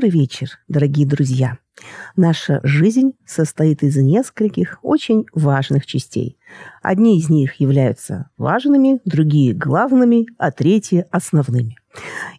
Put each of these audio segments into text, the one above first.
Добрый вечер, дорогие друзья! Наша жизнь состоит из нескольких очень важных частей. Одни из них являются важными, другие – главными, а третьи – основными.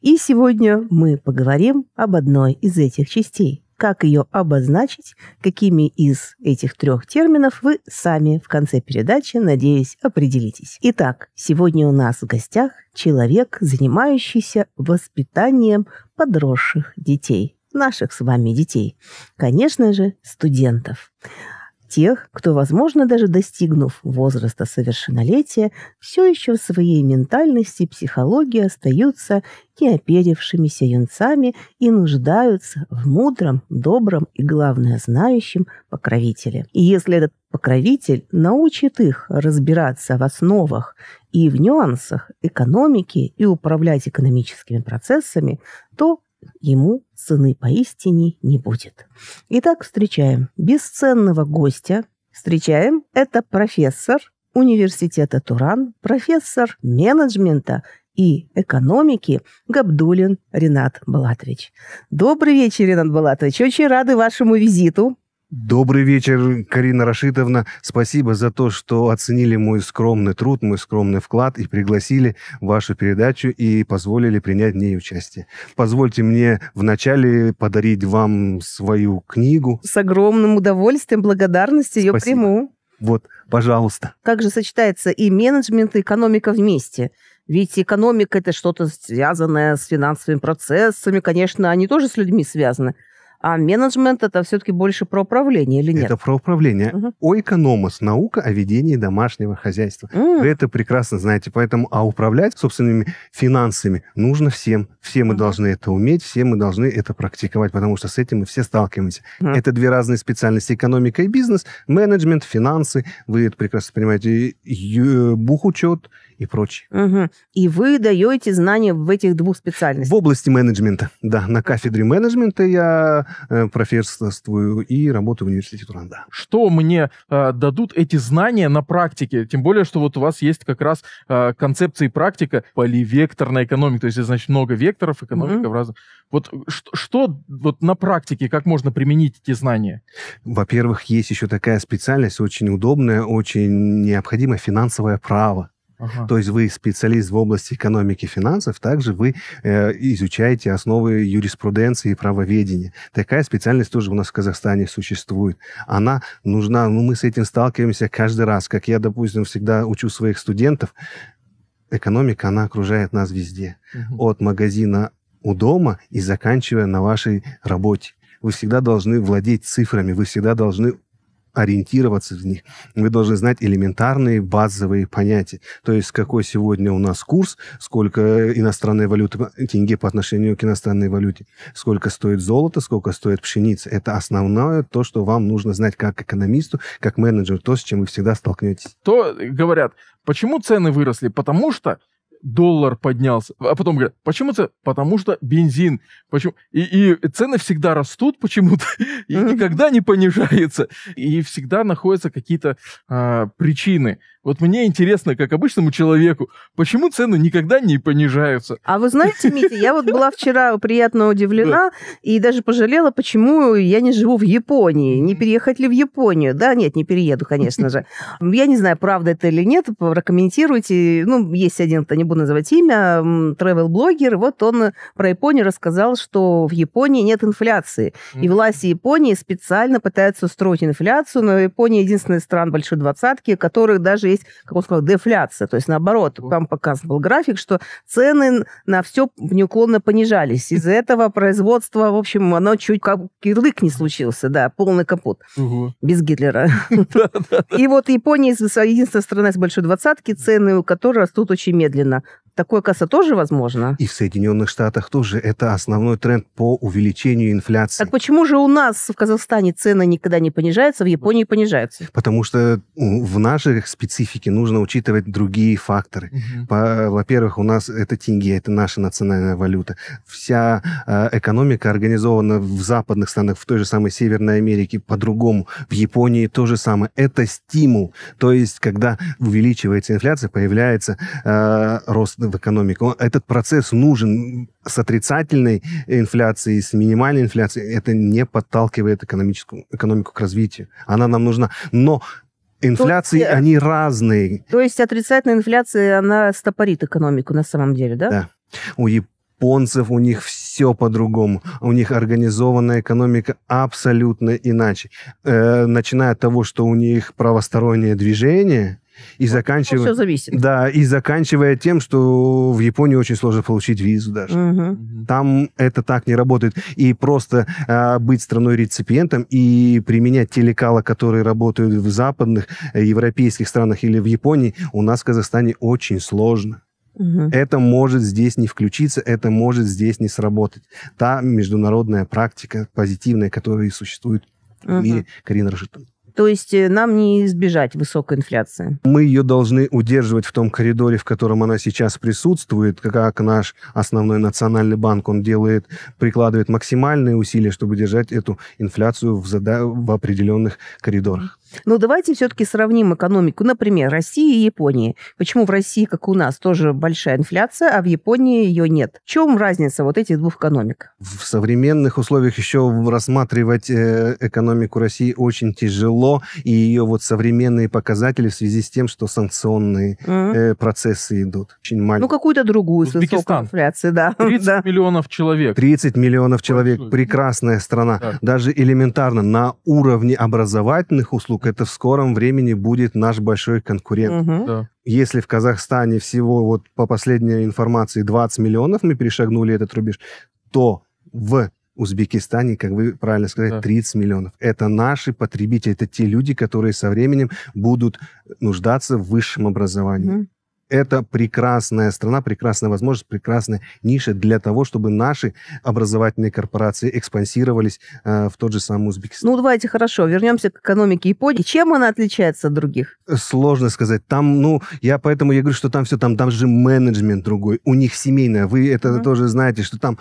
И сегодня мы поговорим об одной из этих частей как ее обозначить, какими из этих трех терминов вы сами в конце передачи, надеюсь, определитесь. Итак, сегодня у нас в гостях человек, занимающийся воспитанием подросших детей, наших с вами детей, конечно же, студентов тех, кто, возможно, даже достигнув возраста совершеннолетия, все еще в своей ментальности психологии остаются неоперевшимися юнцами и нуждаются в мудром, добром и, главное, знающем покровителе. И если этот покровитель научит их разбираться в основах и в нюансах экономики и управлять экономическими процессами, то ему сыны поистине не будет. Итак, встречаем бесценного гостя. Встречаем, это профессор университета Туран, профессор менеджмента и экономики Габдулин Ренат Балатович. Добрый вечер, Ренат Балатович. Очень рады вашему визиту. Добрый вечер, Карина Рашитовна. Спасибо за то, что оценили мой скромный труд, мой скромный вклад и пригласили вашу передачу и позволили принять в ней участие. Позвольте мне вначале подарить вам свою книгу. С огромным удовольствием, благодарностью ее Спасибо. приму. Вот, пожалуйста. Как же сочетается и менеджмент, и экономика вместе? Ведь экономика – это что-то связанное с финансовыми процессами. Конечно, они тоже с людьми связаны. А менеджмент это все-таки больше про управление или нет? Это про управление. Угу. Ойкономос – наука о ведении домашнего хозяйства. Mm. Вы это прекрасно знаете. Поэтому, а управлять собственными финансами нужно всем. Все мы угу. должны это уметь, все мы должны это практиковать, потому что с этим мы все сталкиваемся. Угу. Это две разные специальности – экономика и бизнес, менеджмент, финансы. Вы это прекрасно понимаете. Э, бухучет – и прочее. Угу. И вы даете знания в этих двух специальностях? В области менеджмента, да. На кафедре менеджмента я э, профессорствую и работаю в университете Туранда. Что мне э, дадут эти знания на практике? Тем более, что вот у вас есть как раз э, концепция и практика поливекторной экономики, то есть, значит, много векторов, экономика угу. в разных... Вот что, что вот на практике, как можно применить эти знания? Во-первых, есть еще такая специальность, очень удобная, очень необходимая, финансовое право. Ага. То есть вы специалист в области экономики и финансов, также вы э, изучаете основы юриспруденции и правоведения. Такая специальность тоже у нас в Казахстане существует. Она нужна, ну, мы с этим сталкиваемся каждый раз. Как я, допустим, всегда учу своих студентов, экономика, она окружает нас везде. Угу. От магазина у дома и заканчивая на вашей работе. Вы всегда должны владеть цифрами, вы всегда должны ориентироваться в них. Вы должны знать элементарные базовые понятия. То есть, какой сегодня у нас курс, сколько иностранной валюты, тенге по отношению к иностранной валюте, сколько стоит золото, сколько стоит пшеница. Это основное то, что вам нужно знать как экономисту, как менеджеру, то, с чем вы всегда столкнетесь. То говорят, почему цены выросли? Потому что доллар поднялся. А потом говорят, почему это? Потому что бензин. Почему? И, и цены всегда растут почему-то и никогда не понижаются, И всегда находятся какие-то а, причины. Вот мне интересно, как обычному человеку, почему цены никогда не понижаются? А вы знаете, Митя, я вот была вчера приятно удивлена и даже пожалела, почему я не живу в Японии. Не переехать ли в Японию? Да, нет, не перееду, конечно же. Я не знаю, правда это или нет, прокомментируйте. Ну, есть один то не буду называть имя, travel-блогер, вот он э, про Японию рассказал, что в Японии нет инфляции. И власти Японии специально пытаются устроить инфляцию, но Япония единственная страна стран большой двадцатки, у которых даже есть, как он сказал, дефляция. То есть наоборот, там показан был график, что цены на все неуклонно понижались. Из-за этого производство, в общем, оно чуть как кирлык не случился, да, полный капот. Угу. Без Гитлера. И вот Япония единственная страна из большой двадцатки, цены у которой растут очень медленно. Такое касса тоже возможно? И в Соединенных Штатах тоже это основной тренд по увеличению инфляции. Так почему же у нас в Казахстане цены никогда не понижаются, в Японии понижаются? Потому что ну, в нашей специфике нужно учитывать другие факторы. Угу. По, во-первых, у нас это тенге, это наша национальная валюта. Вся э, экономика организована в западных странах, в той же самой Северной Америке по-другому, в Японии то же самое. Это стимул. То есть, когда увеличивается инфляция, появляется э, рост в экономику. Этот процесс нужен с отрицательной инфляцией, с минимальной инфляцией. Это не подталкивает экономическую, экономику к развитию. Она нам нужна. Но Инфляции, то э, они разные. То есть отрицательная инфляция, она стопорит экономику на самом деле, да? Да. У японцев у них все по-другому. У них организованная экономика абсолютно иначе. Э, начиная от того, что у них правостороннее движение, и вот, ну, заканчивая... Все зависит. Да, и заканчивая тем, что в Японии очень сложно получить визу даже. Угу. Там это так не работает. И просто э, быть страной-реципиентом и применять те лекала, которые работают в западных э, европейских странах или в Японии, у нас в Казахстане очень сложно. Угу. Это может здесь не включиться, это может здесь не сработать. Та международная практика позитивная, которая и существует угу. в мире, Карина Рашитовна. То есть э, нам не избежать высокой инфляции. Мы ее должны удерживать в том коридоре, в котором она сейчас присутствует, как наш основной национальный банк, он делает, прикладывает максимальные усилия, чтобы держать эту инфляцию в, зада... в определенных коридорах. Но давайте все-таки сравним экономику, например, России и Японии. Почему в России, как у нас, тоже большая инфляция, а в Японии ее нет? В чем разница вот этих двух экономик? В современных условиях еще рассматривать э, экономику России очень тяжело, и ее вот современные показатели в связи с тем, что санкционные mm процессы идут. Очень маленькие. Ну, какую-то другую Узбекистан. инфляции, да. 30 миллионов человек. 30 миллионов человек. Прекрасная страна. Даже элементарно на уровне образовательных услуг Фейсбук это в скором времени будет наш большой конкурент. Угу. Да. Если в Казахстане всего, вот по последней информации, 20 миллионов мы перешагнули этот рубеж, то в Узбекистане, как вы правильно сказали, да. 30 миллионов. Это наши потребители, это те люди, которые со временем будут нуждаться в высшем образовании. Угу это прекрасная страна, прекрасная возможность, прекрасная ниша для того, чтобы наши образовательные корпорации экспансировались э, в тот же самый Узбекистан. Ну, давайте хорошо, вернемся к экономике Японии. Чем она отличается от других? Сложно сказать. Там, ну, я поэтому я говорю, что там все, там, там же менеджмент другой. У них семейное. Вы это mm-hmm. тоже знаете, что там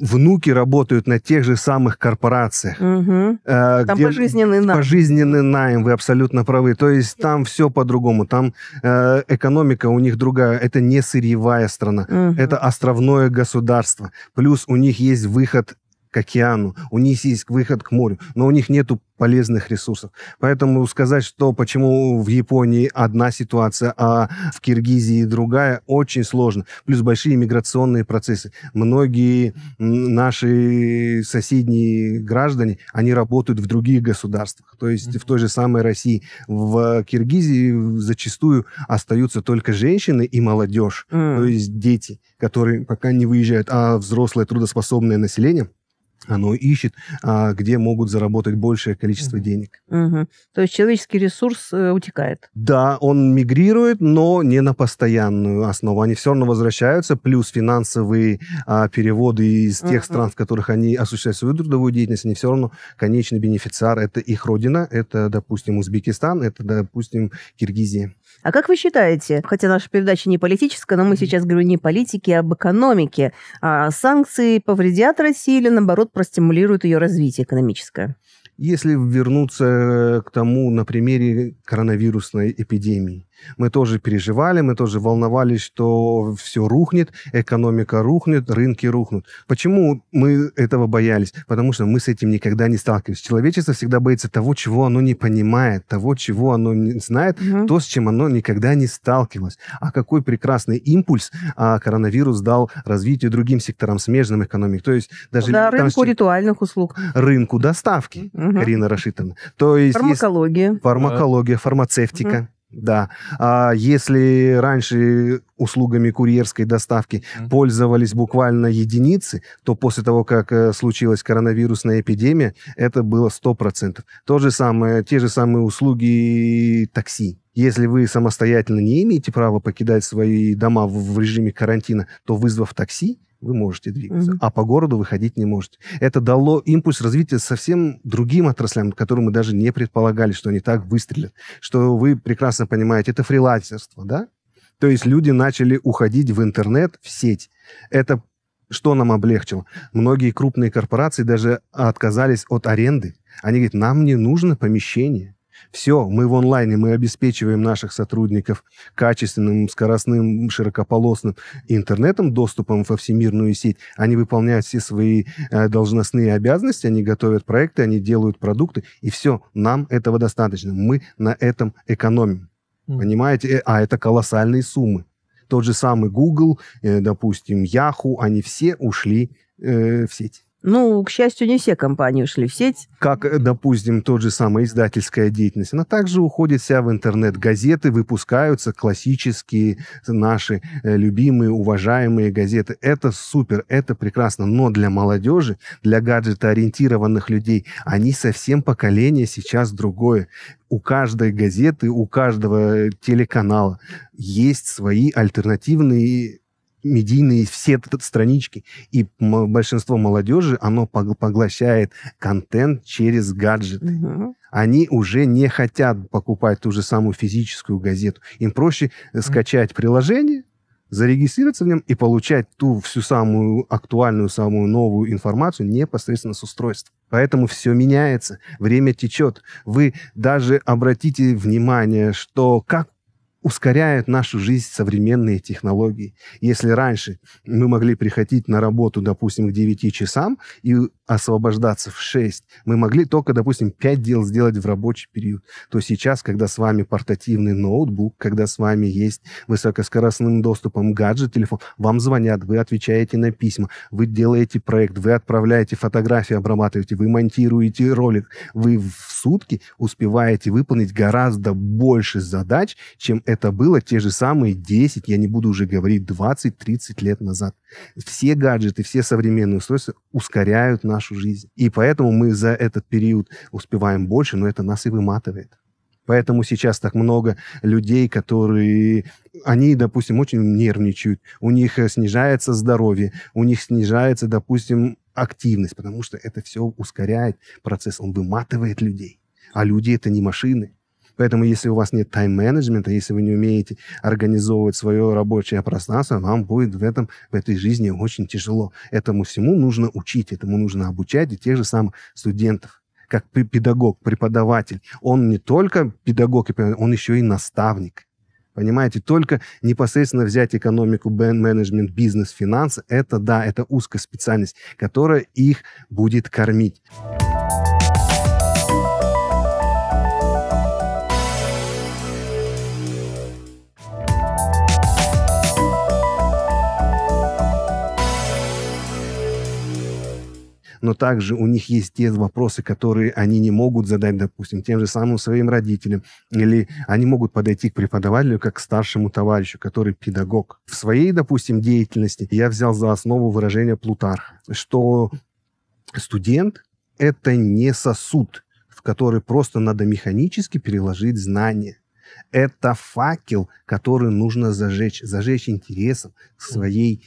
внуки работают на тех же самых корпорациях. Угу. Э, там где пожизненный найм. Пожизненный найм, вы абсолютно правы. То есть там все по-другому. Там э, экономика у них другая. Это не сырьевая страна, угу. это островное государство. Плюс у них есть выход к океану, у них есть выход к морю, но у них нету полезных ресурсов. Поэтому сказать, что почему в Японии одна ситуация, а в Киргизии другая, очень сложно. Плюс большие миграционные процессы. Многие наши соседние граждане, они работают в других государствах. То есть mm-hmm. в той же самой России. В Киргизии зачастую остаются только женщины и молодежь, mm-hmm. то есть дети, которые пока не выезжают, а взрослое трудоспособное население – оно ищет, а, где могут заработать большее количество угу. денег. Угу. То есть человеческий ресурс э, утекает. Да, он мигрирует, но не на постоянную основу. Они все равно возвращаются, плюс финансовые э, переводы из тех угу. стран, в которых они осуществляют свою трудовую деятельность, они все равно конечный бенефициар. Это их родина, это, допустим, Узбекистан, это, допустим, Киргизия. А как вы считаете, хотя наша передача не политическая, но мы сейчас говорим не о политике, а об экономике, а санкции повредят России или, наоборот, простимулируют ее развитие экономическое? Если вернуться к тому на примере коронавирусной эпидемии, мы тоже переживали, мы тоже волновались, что все рухнет, экономика рухнет, рынки рухнут. Почему мы этого боялись? Потому что мы с этим никогда не сталкивались. Человечество всегда боится того, чего оно не понимает, того, чего оно не знает, угу. то, с чем оно никогда не сталкивалось. А какой прекрасный импульс а, коронавирус дал развитию другим секторам смежным экономик. То есть даже... Да, там, рынку ритуальных услуг. Рынку доставки, угу. Карина Рашитовна. То есть... Фармакология. Есть фармакология, фармацевтика. Угу да. А если раньше услугами курьерской доставки mm-hmm. пользовались буквально единицы, то после того, как э, случилась коронавирусная эпидемия, это было 100%. То же самое, те же самые услуги такси. Если вы самостоятельно не имеете права покидать свои дома в режиме карантина, то вызвав такси, вы можете двигаться, mm-hmm. а по городу выходить не можете. Это дало импульс развития совсем другим отраслям, которые мы даже не предполагали, что они так выстрелят. Что вы прекрасно понимаете, это фрилансерство, да? То есть люди начали уходить в интернет, в сеть. Это что нам облегчило? Многие крупные корпорации даже отказались от аренды. Они говорят, нам не нужно помещение. Все, мы в онлайне, мы обеспечиваем наших сотрудников качественным, скоростным, широкополосным интернетом, доступом во всемирную сеть. Они выполняют все свои э, должностные обязанности, они готовят проекты, они делают продукты, и все, нам этого достаточно. Мы на этом экономим. Понимаете? Э, а это колоссальные суммы. Тот же самый Google, э, допустим, Yahoo, они все ушли э, в сеть. Ну, к счастью, не все компании ушли в сеть. Как, э, допустим, тот же самая издательская деятельность, она также уходит вся в интернет. Газеты выпускаются, классические наши э, любимые, уважаемые газеты. Это супер, это прекрасно. Но для молодежи, для гаджетоориентированных людей, они совсем поколение сейчас другое. У каждой газеты, у каждого э, телеканала есть свои альтернативные медийные все странички и большинство молодежи оно поглощает контент через гаджеты. Угу. Они уже не хотят покупать ту же самую физическую газету. Им проще э, скачать приложение, зарегистрироваться в нем и получать ту всю самую актуальную, самую новую информацию непосредственно с устройства. Поэтому все меняется, время течет. Вы даже обратите внимание, что как ускоряют нашу жизнь современные технологии. Если раньше мы могли приходить на работу, допустим, к 9 часам и освобождаться в 6, мы могли только, допустим, 5 дел сделать в рабочий период, то сейчас, когда с вами портативный ноутбук, когда с вами есть высокоскоростным доступом гаджет, телефон, вам звонят, вы отвечаете на письма, вы делаете проект, вы отправляете фотографии, обрабатываете, вы монтируете ролик, вы в сутки успеваете выполнить гораздо больше задач, чем это это было те же самые 10, я не буду уже говорить, 20-30 лет назад. Все гаджеты, все современные устройства ускоряют нашу жизнь. И поэтому мы за этот период успеваем больше, но это нас и выматывает. Поэтому сейчас так много людей, которые, они, допустим, очень нервничают, у них э, снижается здоровье, у них снижается, допустим, активность, потому что это все ускоряет процесс, он выматывает людей. А люди это не машины. Поэтому, если у вас нет тайм-менеджмента, если вы не умеете организовывать свое рабочее пространство, вам будет в, этом, в этой жизни очень тяжело. Этому всему нужно учить, этому нужно обучать и тех же самых студентов как педагог, преподаватель. Он не только педагог, он еще и наставник. Понимаете, только непосредственно взять экономику, менеджмент, бизнес, финансы, это да, это узкая специальность, которая их будет кормить. но также у них есть те вопросы, которые они не могут задать, допустим, тем же самым своим родителям, или они могут подойти к преподавателю как к старшему товарищу, который педагог. В своей, допустим, деятельности я взял за основу выражение Плутарха, что студент — это не сосуд, в который просто надо механически переложить знания. Это факел, который нужно зажечь, зажечь интересом к своей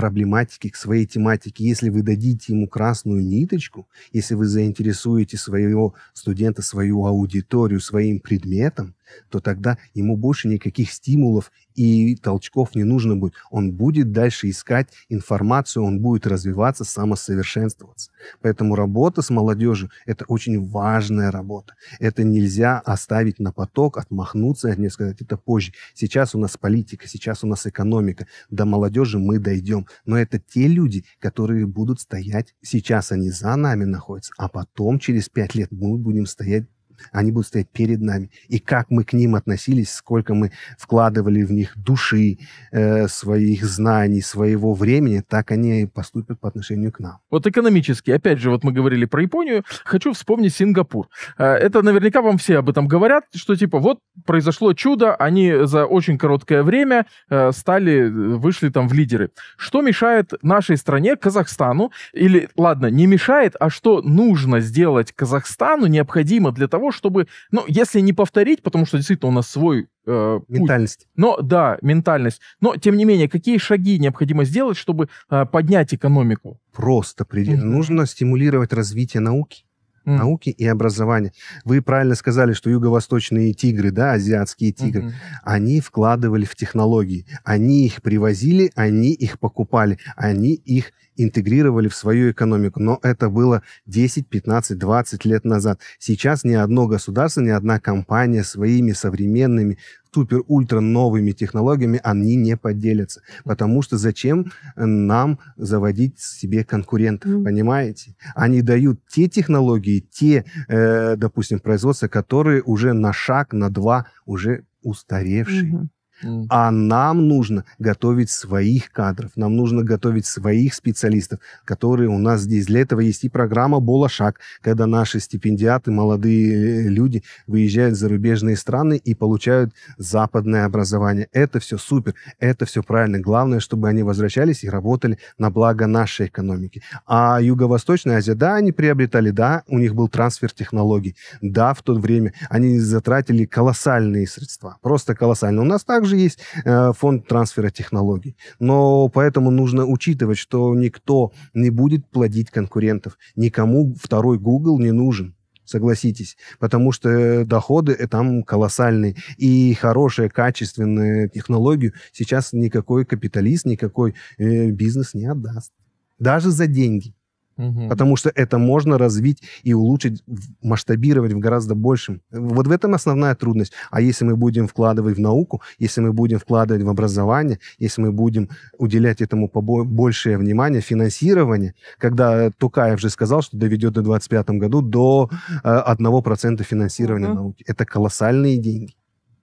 проблематике, к своей тематике, если вы дадите ему красную ниточку, если вы заинтересуете своего студента, свою аудиторию своим предметом, то тогда ему больше никаких стимулов и толчков не нужно будет. Он будет дальше искать информацию, он будет развиваться, самосовершенствоваться. Поэтому работа с молодежью – это очень важная работа. Это нельзя оставить на поток, отмахнуться а не сказать это позже. Сейчас у нас политика, сейчас у нас экономика. До молодежи мы дойдем. Но это те люди, которые будут стоять. Сейчас они за нами находятся, а потом через пять лет мы будем стоять они будут стоять перед нами. И как мы к ним относились, сколько мы вкладывали в них души, э, своих знаний, своего времени, так они поступят по отношению к нам. Вот экономически, опять же, вот мы говорили про Японию, хочу вспомнить Сингапур. А, это наверняка вам все об этом говорят, что типа вот произошло чудо, они за очень короткое время э, стали, вышли там в лидеры. Что мешает нашей стране, Казахстану, или, ладно, не мешает, а что нужно сделать Казахстану необходимо для того, чтобы, ну, если не повторить, потому что действительно у нас свой э, ментальность. но да, ментальность. Но тем не менее, какие шаги необходимо сделать, чтобы э, поднять экономику? Просто при... mm-hmm. нужно стимулировать развитие науки. Mm. науки и образования. Вы правильно сказали, что юго-восточные тигры, да, азиатские тигры, mm-hmm. они вкладывали в технологии, они их привозили, они их покупали, они их интегрировали в свою экономику. Но это было 10, 15, 20 лет назад. Сейчас ни одно государство, ни одна компания своими современными супер-ультра новыми технологиями они не поделятся. Потому что зачем нам заводить себе конкурентов, mm. понимаете? Они дают те технологии, те, э, допустим, производства, которые уже на шаг, на два уже устаревшие. Mm-hmm. Mm. А нам нужно готовить своих кадров, нам нужно готовить своих специалистов, которые у нас здесь. Для этого есть и программа «Болошак», когда наши стипендиаты, молодые э, люди выезжают в зарубежные страны и получают западное образование. Это все супер, это все правильно. Главное, чтобы они возвращались и работали на благо нашей экономики. А Юго-Восточная Азия, да, они приобретали, да, у них был трансфер технологий, да, в то время они затратили колоссальные средства, просто колоссальные. У нас также тоже есть э, фонд трансфера технологий. Но поэтому нужно учитывать, что никто не будет плодить конкурентов. Никому второй Google не нужен согласитесь, потому что э, доходы э, там колоссальные, и хорошая, качественная технология сейчас никакой капиталист, никакой э, бизнес не отдаст. Даже за деньги угу. потому что это можно развить и улучшить, масштабировать в гораздо большем. Вот в этом основная трудность. А если мы будем вкладывать в науку, если мы будем вкладывать в образование, если мы будем уделять этому большее внимание, финансирование, когда Тукаев же сказал, что доведет до 2025 году до 1% э, финансирования угу. науки. Это колоссальные деньги.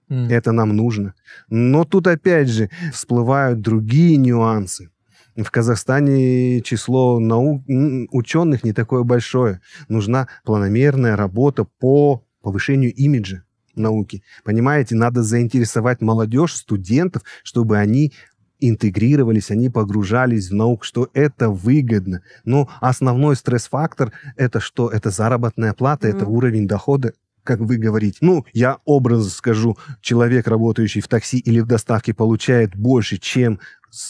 Mm. Это нам нужно. Но тут опять же всплывают другие нюансы. В Казахстане число наук, ученых не такое большое. Нужна планомерная работа по повышению имиджа науки. Понимаете, надо заинтересовать молодежь, студентов, чтобы они интегрировались, они погружались в науку, что это выгодно. Но основной стресс-фактор это что? Это заработная плата, mm-hmm. это уровень дохода как вы говорите. Ну, я образно скажу, человек, работающий в такси или в доставке, получает больше, чем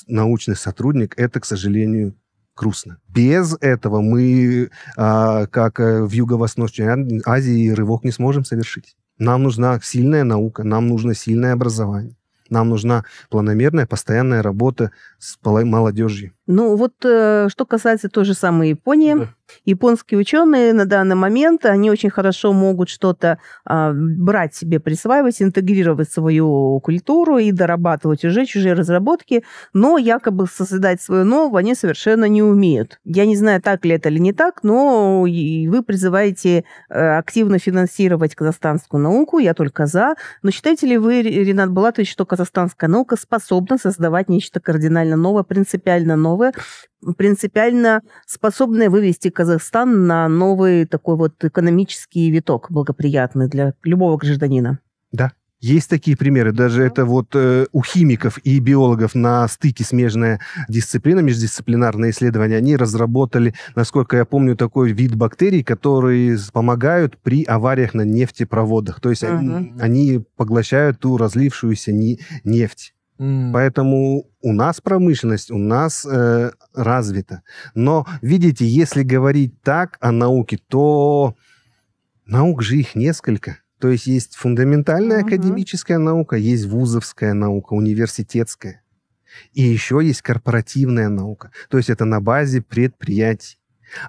научный сотрудник, это, к сожалению, грустно. Без этого мы, а, как э, в Юго-Восточной Азии, рывок не сможем совершить. Нам нужна сильная наука, нам нужно сильное образование, нам нужна планомерная, постоянная работа с молодежью. Ну вот э, что касается той же самой Японии, да. японские ученые на данный момент, они очень хорошо могут что-то а, брать себе, присваивать, интегрировать свою культуру и дорабатывать уже чужие разработки, но якобы создать свое новое они совершенно не умеют. Я не знаю, так ли это или не так, но вы призываете э, активно финансировать казахстанскую науку, я только за, но считаете ли вы, Ренат Балатович, что казахстанская наука способна создавать нечто кардинальное? принципиально новое, принципиально новое, принципиально способное вывести Казахстан на новый такой вот экономический виток благоприятный для любого гражданина. Да, есть такие примеры, даже это вот э, у химиков и биологов на стыке смежная дисциплина, междисциплинарные исследования, они разработали, насколько я помню, такой вид бактерий, которые помогают при авариях на нефтепроводах. То есть uh-huh. они, они поглощают ту разлившуюся не, нефть. Поэтому у нас промышленность, у нас э, развита. Но, видите, если говорить так о науке, то наук же их несколько. То есть есть фундаментальная mm-hmm. академическая наука, есть вузовская наука, университетская. И еще есть корпоративная наука. То есть это на базе предприятий.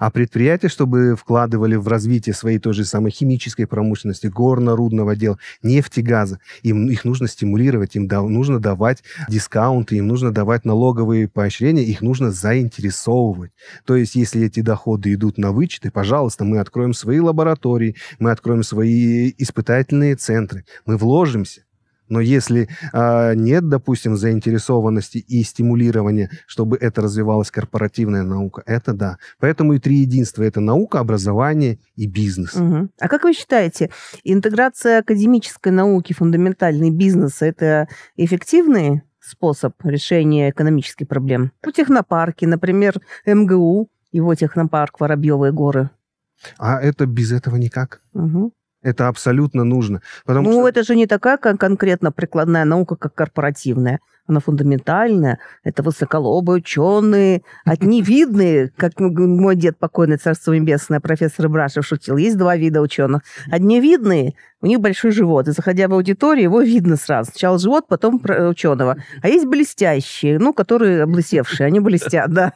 А предприятия, чтобы вкладывали в развитие своей той же самой химической промышленности, горно-рудного дела, нефти, газа, им, их нужно стимулировать, им да, нужно давать дискаунты, им нужно давать налоговые поощрения, их нужно заинтересовывать. То есть, если эти доходы идут на вычеты, пожалуйста, мы откроем свои лаборатории, мы откроем свои испытательные центры, мы вложимся. Но если э, нет, допустим, заинтересованности и стимулирования, чтобы это развивалась корпоративная наука, это да. Поэтому и три единства – это наука, образование и бизнес. Угу. А как вы считаете, интеграция академической науки, фундаментальный бизнес – это эффективный способ решения экономических проблем? У технопарки, например, МГУ, его технопарк «Воробьевые горы». А это без этого никак. Угу. Это абсолютно нужно. Потому ну, что... это же не такая конкретно прикладная наука, как корпоративная она фундаментальная. Это высоколобые ученые, одни видные, как мой дед покойный, царство небесное, профессор Брашев шутил, есть два вида ученых. Одни видные, у них большой живот, и заходя в аудиторию, его видно сразу. Сначала живот, потом ученого. А есть блестящие, ну, которые облысевшие, они блестят, да.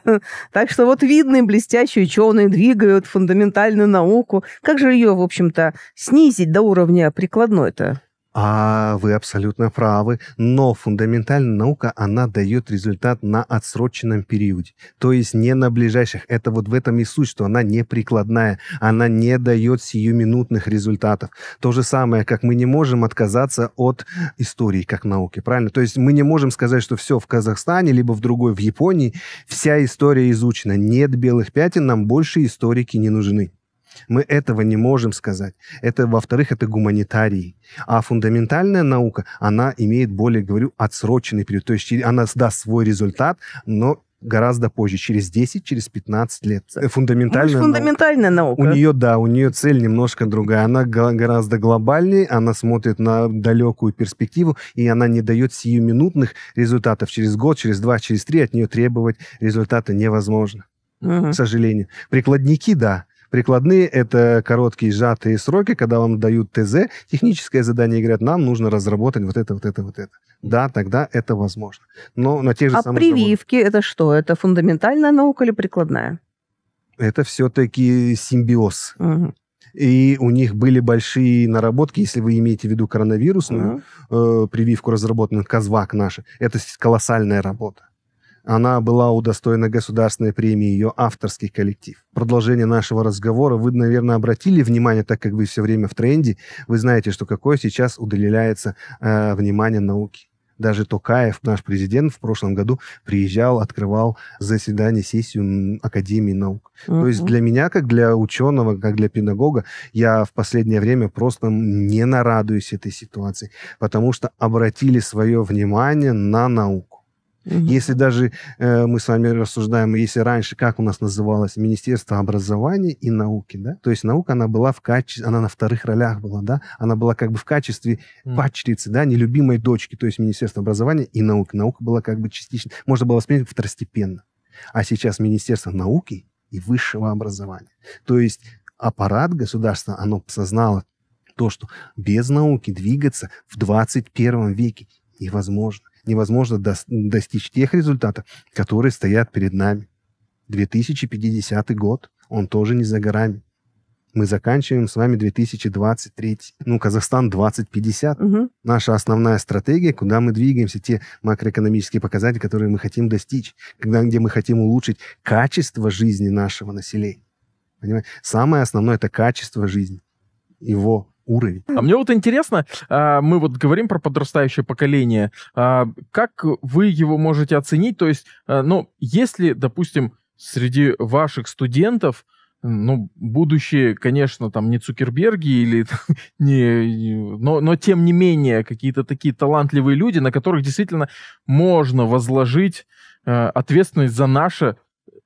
Так что вот видные, блестящие ученые двигают фундаментальную науку. Как же ее, в общем-то, снизить до уровня прикладной-то? А вы абсолютно правы, но фундаментальная наука, она дает результат на отсроченном периоде, то есть не на ближайших. Это вот в этом и суть, что она не прикладная, она не дает сиюминутных результатов. То же самое, как мы не можем отказаться от истории как науки, правильно? То есть мы не можем сказать, что все в Казахстане, либо в другой, в Японии, вся история изучена, нет белых пятен, нам больше историки не нужны. Мы этого не можем сказать. Это, во-вторых, это гуманитарий. А фундаментальная наука, она имеет более, говорю, отсроченный период. То есть она даст свой результат, но гораздо позже, через 10, через 15 лет. Фундаментальная, ну, фундаментальная наука. наука. У нее, да, у нее цель немножко другая. Она гораздо глобальнее, она смотрит на далекую перспективу, и она не дает сиюминутных результатов. Через год, через два, через три от нее требовать результата невозможно. Угу. К сожалению. Прикладники, да, Прикладные — это короткие сжатые сроки, когда вам дают ТЗ, техническое задание, и говорят, нам нужно разработать вот это, вот это, вот это. Да, тогда это возможно. Но на тех же а самых прививки это что? Это фундаментальная наука или прикладная? Это все-таки симбиоз. Угу и у них были большие наработки, если вы имеете в виду коронавирусную uh э, прививку, разработанную Казвак наша. Это колоссальная работа. Она была удостоена государственной премии ее авторский коллектив. Продолжение нашего разговора вы, наверное, обратили внимание, так как вы все время в тренде. Вы знаете, что какое сейчас уделяется э, внимание науке. Даже Токаев, наш президент, в прошлом году приезжал, открывал заседание, сессию Академии наук. Mm-hmm. То есть для меня, как для ученого, как для педагога, я в последнее время просто не нарадуюсь этой ситуации, потому что обратили свое внимание на науку. Угу. Если даже э, мы с вами рассуждаем, если раньше, как у нас называлось, Министерство образования и науки, да, то есть наука, она была в качестве, она на вторых ролях была, да, она была как бы в качестве mm. пачерицы, да, нелюбимой дочки, то есть Министерство образования и науки. Наука была как бы частично, можно было воспринять второстепенно. А сейчас Министерство науки и высшего образования. То есть аппарат государства, оно осознало то, что без науки двигаться в 21 веке невозможно невозможно до, достичь тех результатов, которые стоят перед нами. 2050 год, он тоже не за горами. Мы заканчиваем с вами 2023. Ну, Казахстан 2050. Угу. Наша основная стратегия, куда мы двигаемся, те макроэкономические показатели, которые мы хотим достичь, когда, где мы хотим улучшить качество жизни нашего населения. Понимаете? Самое основное – это качество жизни. Его уровень. А мне вот интересно, а, мы вот говорим про подрастающее поколение, а, как вы его можете оценить? То есть, а, ну, если, допустим, среди ваших студентов ну, будущие, конечно, там не Цукерберги или не, но, но тем не менее какие-то такие талантливые люди, на которых действительно можно возложить ответственность за наше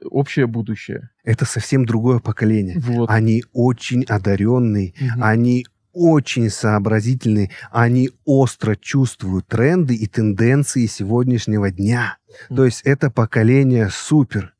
общее будущее. Это совсем другое поколение. Вот. Они очень одаренные, угу. они очень сообразительны, они остро чувствуют тренды и тенденции сегодняшнего дня. Mm. То есть это поколение супер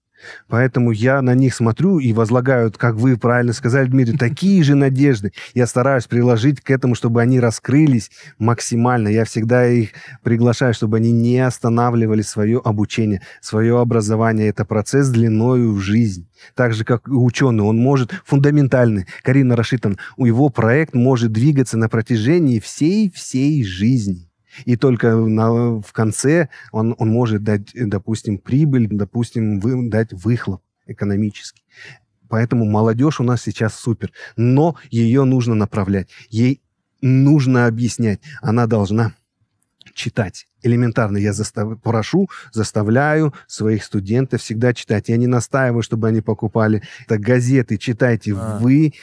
Поэтому я на них смотрю и возлагаю, как вы правильно сказали, Дмитрий, такие же надежды. Я стараюсь приложить к этому, чтобы они раскрылись максимально. Я всегда их приглашаю, чтобы они не останавливали свое обучение, свое образование. Это процесс длиною в жизнь. Так же, как и ученый, он может фундаментальный. Карина Рашитан, его проект может двигаться на протяжении всей-всей жизни. И только на, в конце он, он может дать, допустим, прибыль, допустим, вы, дать выхлоп экономический. Поэтому молодежь у нас сейчас супер. Но ее нужно направлять. Ей нужно объяснять. Она должна читать. Элементарно я застав... прошу, заставляю своих студентов всегда читать. Я не настаиваю, чтобы они покупали это газеты. Читайте а. вы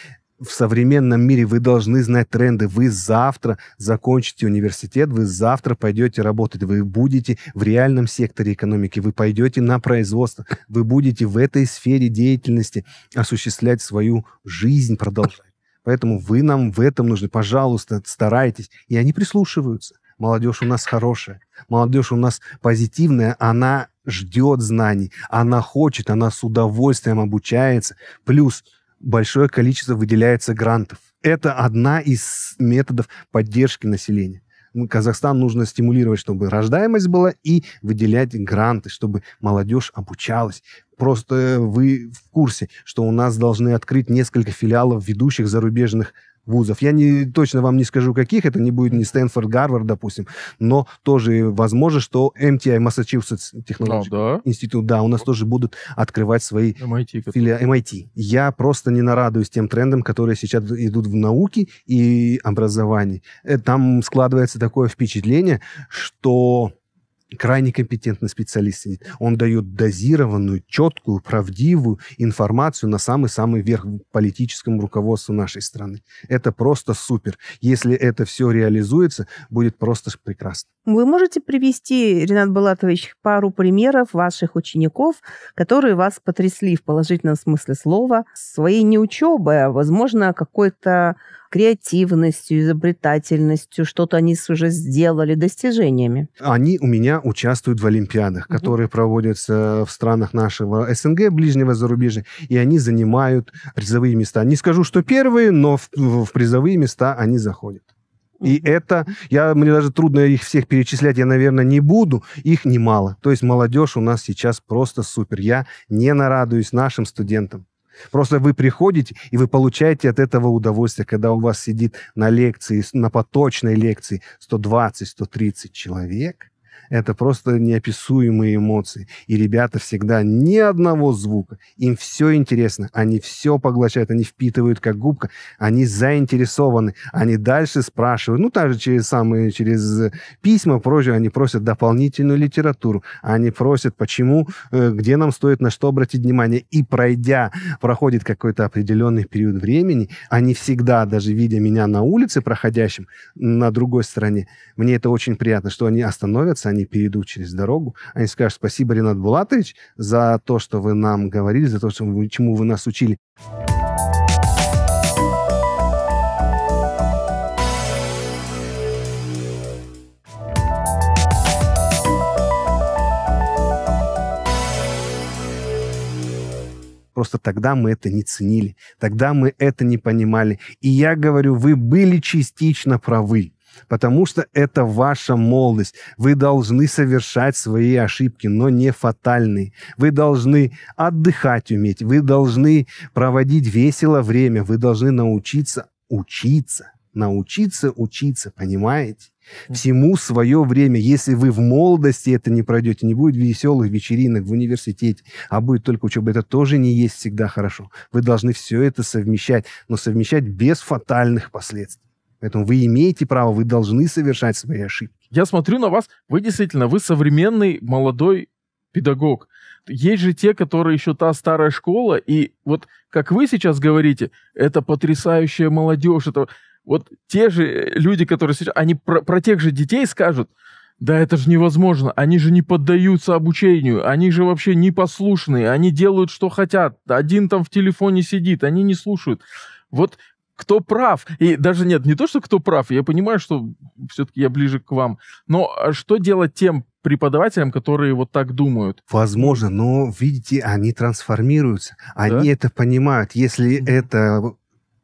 в современном мире вы должны знать тренды. Вы завтра закончите университет, вы завтра пойдете работать, вы будете в реальном секторе экономики, вы пойдете на производство, вы будете в этой сфере деятельности осуществлять свою жизнь, продолжать. Поэтому вы нам в этом нужны. Пожалуйста, старайтесь. И они прислушиваются. Молодежь у нас хорошая. Молодежь у нас позитивная. Она ждет знаний. Она хочет. Она с удовольствием обучается. Плюс большое количество выделяется грантов. Это одна из методов поддержки населения. Казахстан нужно стимулировать, чтобы рождаемость была, и выделять гранты, чтобы молодежь обучалась. Просто э, вы в курсе, что у нас должны открыть несколько филиалов ведущих зарубежных вузов. Я не, точно вам не скажу, каких. Это не будет не Стэнфорд, Гарвард, допустим. Но тоже возможно, что MTI, Massachusetts Technology а, да? Институт, да, у нас тоже будут открывать свои MIT, филиалы MIT. Я просто не нарадуюсь тем трендам, которые сейчас идут в науке и образовании. Э, там складывается такое впечатление, что крайне компетентный специалист сидит. Он дает дозированную, четкую, правдивую информацию на самый-самый верх политическому руководству нашей страны. Это просто супер. Если это все реализуется, будет просто прекрасно. Вы можете привести, Ренат Балатович, пару примеров ваших учеников, которые вас потрясли в положительном смысле слова, своей неучебы, а, возможно, какой-то креативностью, изобретательностью, что-то они уже сделали, достижениями? Они у меня участвуют в Олимпиадах, угу. которые проводятся в странах нашего СНГ, ближнего зарубежья, и они занимают призовые места. Не скажу, что первые, но в, в призовые места они заходят. И это, я, мне даже трудно их всех перечислять, я, наверное, не буду, их немало. То есть молодежь у нас сейчас просто супер. Я не нарадуюсь нашим студентам. Просто вы приходите, и вы получаете от этого удовольствие, когда у вас сидит на лекции, на поточной лекции 120-130 человек – это просто неописуемые эмоции. И ребята всегда ни одного звука. Им все интересно. Они все поглощают, они впитывают как губка. Они заинтересованы. Они дальше спрашивают. Ну, также через самые, через э, письма, прочее, они просят дополнительную литературу. Они просят, почему, э, где нам стоит на что обратить внимание. И пройдя, проходит какой-то определенный период времени, они всегда, даже видя меня на улице проходящим, на другой стороне, мне это очень приятно, что они остановятся улице, они перейдут через дорогу, они скажут спасибо, Ренат Булатович, за то, что вы нам говорили, за то, что вы, чему вы нас учили. Просто тогда мы это не ценили, тогда мы это не понимали. И я говорю, вы были частично правы потому что это ваша молодость. Вы должны совершать свои ошибки, но не фатальные. Вы должны отдыхать уметь, вы должны проводить весело время, вы должны научиться учиться, научиться учиться, понимаете? Всему свое время. Если вы в молодости это не пройдете, не будет веселых вечеринок в университете, а будет только учеба, это тоже не есть всегда хорошо. Вы должны все это совмещать, но совмещать без фатальных последствий. Поэтому вы имеете право, вы должны совершать свои ошибки. Я смотрю на вас, вы действительно, вы современный молодой педагог. Есть же те, которые еще та старая школа, и вот как вы сейчас говорите, это потрясающая молодежь, это вот те же э, люди, которые сейчас, они про, про тех же детей скажут, да это же невозможно, они же не поддаются обучению, они же вообще непослушные, они делают, что хотят, один там в телефоне сидит, они не слушают. Вот кто прав. И даже нет, не то, что кто прав, я понимаю, что все-таки я ближе к вам. Но а, что делать тем преподавателям, которые вот так думают? Возможно, но, видите, они трансформируются. Они да? это понимают. Если это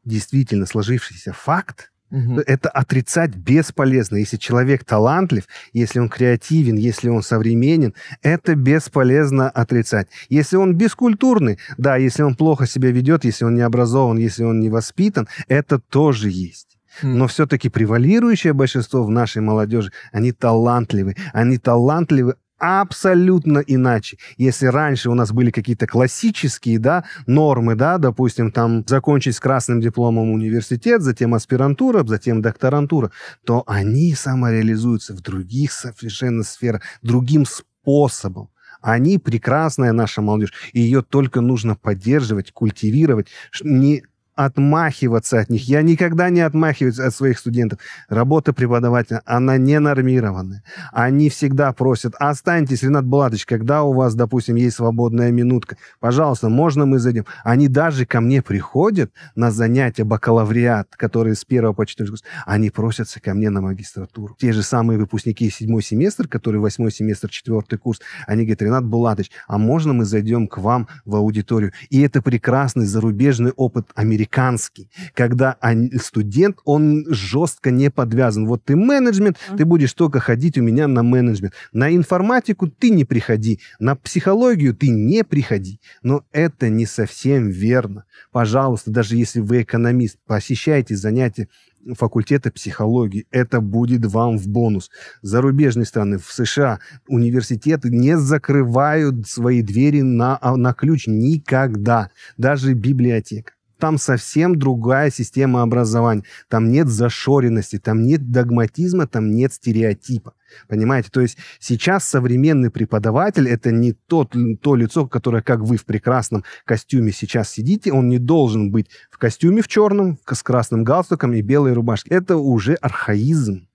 действительно сложившийся факт, Угу. Это отрицать бесполезно. Если человек талантлив, если он креативен, если он современен, это бесполезно отрицать. Если он бескультурный, да, если он плохо себя ведет, если он не образован, если он не воспитан, это тоже есть. Но все-таки превалирующее большинство в нашей молодежи, они талантливы. Они талантливы абсолютно иначе. Если раньше у нас были какие-то классические да, нормы, да, допустим, там закончить с красным дипломом университет, затем аспирантура, затем докторантура, то они самореализуются в других совершенно сферах, другим способом. Они прекрасная наша молодежь, и ее только нужно поддерживать, культивировать, не отмахиваться от них. Я никогда не отмахиваюсь от своих студентов. Работа преподавателя, она не нормированная. Они всегда просят, останьтесь, Ренат Булатович, когда у вас, допустим, есть свободная минутка, пожалуйста, можно мы зайдем? Они даже ко мне приходят на занятия бакалавриат, которые с 1 по 4 курс, они просятся ко мне на магистратуру. Те же самые выпускники 7 семестр, которые 8 семестр, 4 курс, они говорят, Ренат Булатович, а можно мы зайдем к вам в аудиторию? И это прекрасный зарубежный опыт американцев американский, когда студент, он жестко не подвязан. Вот ты менеджмент, mm-hmm. ты будешь только ходить у меня на менеджмент. На информатику ты не приходи, на психологию ты не приходи. Но это не совсем верно. Пожалуйста, даже если вы экономист, посещайте занятия факультета психологии. Это будет вам в бонус. Зарубежные страны, в США университеты не закрывают свои двери на, а, на ключ никогда. Даже библиотека. Там совсем другая система образования. Там нет зашоренности, там нет догматизма, там нет стереотипа. Понимаете? То есть сейчас современный преподаватель — это не тот, то лицо, которое, как вы в прекрасном костюме сейчас сидите, он не должен быть в костюме в черном, с красным галстуком и белой рубашкой. Это уже архаизм.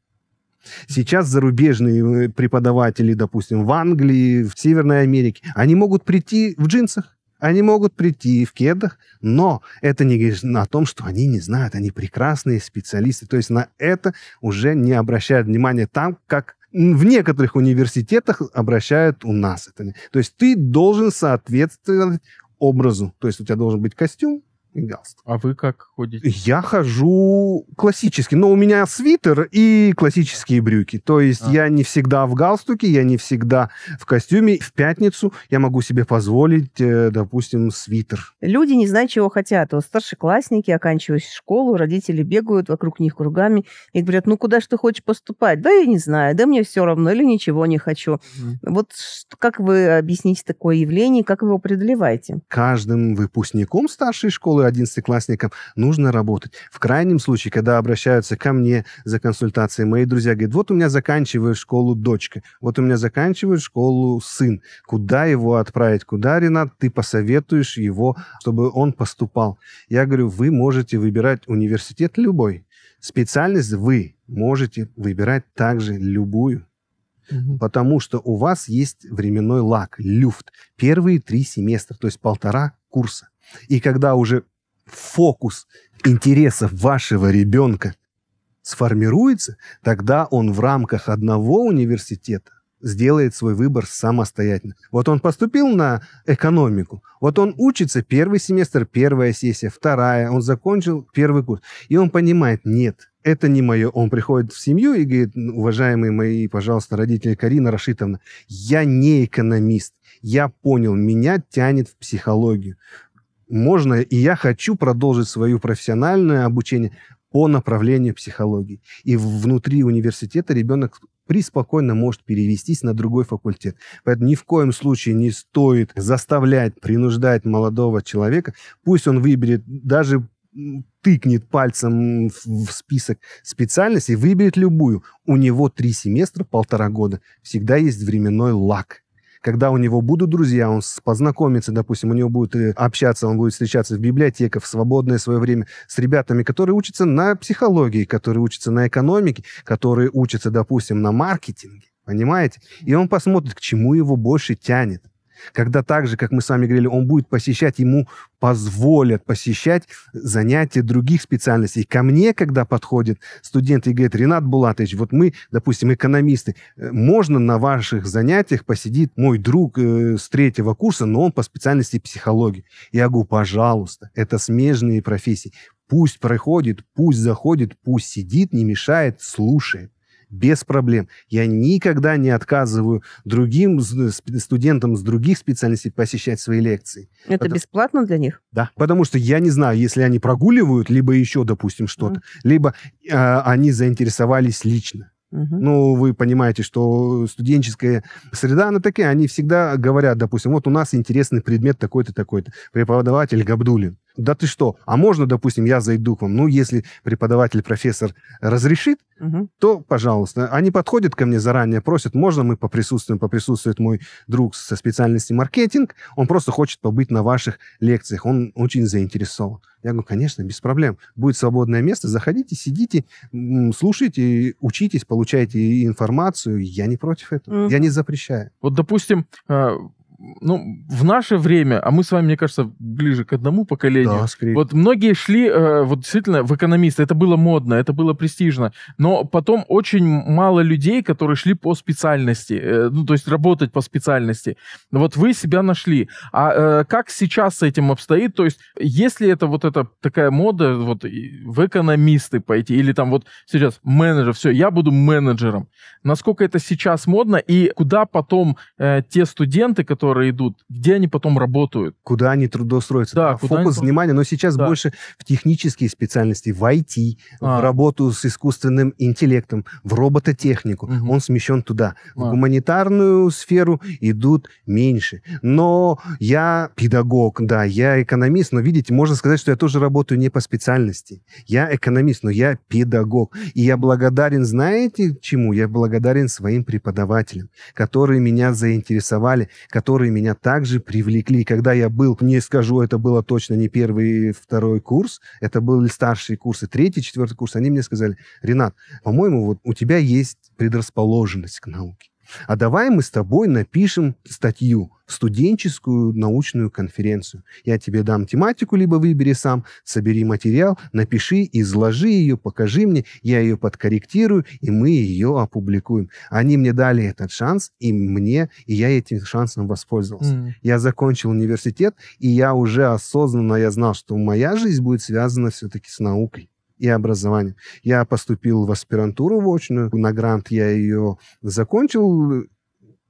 Сейчас зарубежные э, преподаватели, допустим, в Англии, в Северной Америке, они могут прийти в джинсах, они могут прийти в кедах, но это не говорит о том, что они не знают, они прекрасные специалисты. То есть на это уже не обращают внимания там, как в некоторых университетах обращают у нас это. То есть ты должен соответствовать образу. То есть у тебя должен быть костюм, галстук. А вы как ходите? Я хожу классически, но у меня свитер и классические брюки. То есть а. я не всегда в галстуке, я не всегда в костюме. В пятницу я могу себе позволить, э, допустим, свитер. Люди не знают, чего хотят. Вот старшеклассники, оканчивая школу, родители бегают вокруг них кругами и говорят, ну куда же ты хочешь поступать? Да я не знаю, да мне все равно или ничего не хочу. Mm. Вот как вы объясните такое явление, как вы его преодолеваете? Каждым выпускником старшей школы одиннадцатиклассникам, нужно работать. В крайнем случае, когда обращаются ко мне за консультацией, мои друзья говорят, вот у меня заканчивает школу дочка, вот у меня заканчивает школу сын. Куда его отправить? Куда, Ренат, ты посоветуешь его, чтобы он поступал? Я говорю, вы можете выбирать университет любой. Специальность вы можете выбирать также любую угу. потому что у вас есть временной лак, люфт, первые три семестра, то есть полтора курса. И когда уже фокус интересов вашего ребенка сформируется, тогда он в рамках одного университета сделает свой выбор самостоятельно. Вот он поступил на экономику, вот он учится первый семестр, первая сессия, вторая, он закончил первый курс, и он понимает, нет, это не мое. Он приходит в семью и говорит, уважаемые мои, пожалуйста, родители Карина Рашитовна, я не экономист. Я понял, меня тянет в психологию можно и я хочу продолжить свое профессиональное обучение по направлению психологии. И внутри университета ребенок приспокойно может перевестись на другой факультет. Поэтому ни в коем случае не стоит заставлять, принуждать молодого человека. Пусть он выберет даже тыкнет пальцем в список специальностей, выберет любую. У него три семестра, полтора года. Всегда есть временной лак – когда у него будут друзья, он познакомится, допустим, у него будет э, общаться, он будет встречаться в библиотеках, в свободное свое время с ребятами, которые учатся на психологии, которые учатся на экономике, которые учатся, допустим, на маркетинге, понимаете? И он посмотрит, к чему его больше тянет. Когда так же, как мы с вами говорили, он будет посещать, ему позволят посещать занятия других специальностей. Ко мне, когда подходит студент и говорит, Ренат Булатович, вот мы, допустим, экономисты, э, можно на ваших занятиях посидит мой друг э, с третьего курса, но он по специальности психологии. Я говорю, пожалуйста, это смежные профессии. Пусть проходит, пусть заходит, пусть сидит, не мешает, слушает без проблем. Я никогда не отказываю другим студентам с других специальностей посещать свои лекции. Это Потому... бесплатно для них? Да. Потому что я не знаю, если они прогуливают, либо еще, допустим, что-то, mm. либо э, они заинтересовались лично. Ну, вы понимаете, что студенческая среда, она такая, они всегда говорят, допустим, вот у нас интересный предмет такой-то, такой-то, преподаватель Габдулин да ты что, а можно, допустим, я зайду к вам? Ну, если преподаватель, профессор разрешит, угу. то, пожалуйста. Они подходят ко мне заранее, просят, можно мы поприсутствуем? Поприсутствует мой друг со специальности маркетинг, он просто хочет побыть на ваших лекциях, он очень заинтересован. Я говорю, конечно, без проблем. Будет свободное место, заходите, сидите, слушайте, учитесь, получайте информацию. Я не против этого, угу. я не запрещаю. Вот, допустим, э, ну, в наше время, а мы с вами, мне кажется, ближе к одному поколению, да, скорее. вот многие шли, э, вот действительно, в экономисты, это было модно, это было престижно, но потом очень мало людей, которые шли по специальности, э, ну, то есть работать по специальности. Вот вы себя нашли. А э, как сейчас с этим обстоит? То есть, если это вот эта такая мода, вот в экономисты пойти, или там вот сейчас менеджер, все, я буду менеджером. Насколько это сейчас модно, и куда потом э, те студенты, которые которые идут, где они потом работают. Куда они трудоустроятся. Да, фокус они... внимания, но сейчас да. больше в технические специальности, в IT, а. в работу с искусственным интеллектом, в робототехнику. Угу. Он смещен туда. А. В гуманитарную сферу идут меньше. Но я педагог, да, я экономист, но, видите, можно сказать, что я тоже работаю не по специальности. Я экономист, но я педагог. И я благодарен, знаете чему? Я благодарен своим преподавателям, которые меня заинтересовали, которые которые меня также привлекли. Когда я был, не скажу, это было точно не первый, второй курс, это были старшие курсы, третий, четвертый курс, они мне сказали, Ренат, по-моему, вот у тебя есть предрасположенность к науке. А давай мы с тобой напишем статью студенческую научную конференцию. Я тебе дам тематику, либо выбери сам, собери материал, напиши, изложи ее, покажи мне, я ее подкорректирую, и мы ее опубликуем. Они мне дали этот шанс, и мне, и я этим шансом воспользовался. Mm. Я закончил университет, и я уже осознанно, я знал, что моя жизнь будет связана все-таки с наукой и образования. Я поступил в аспирантуру очную, на грант я ее закончил,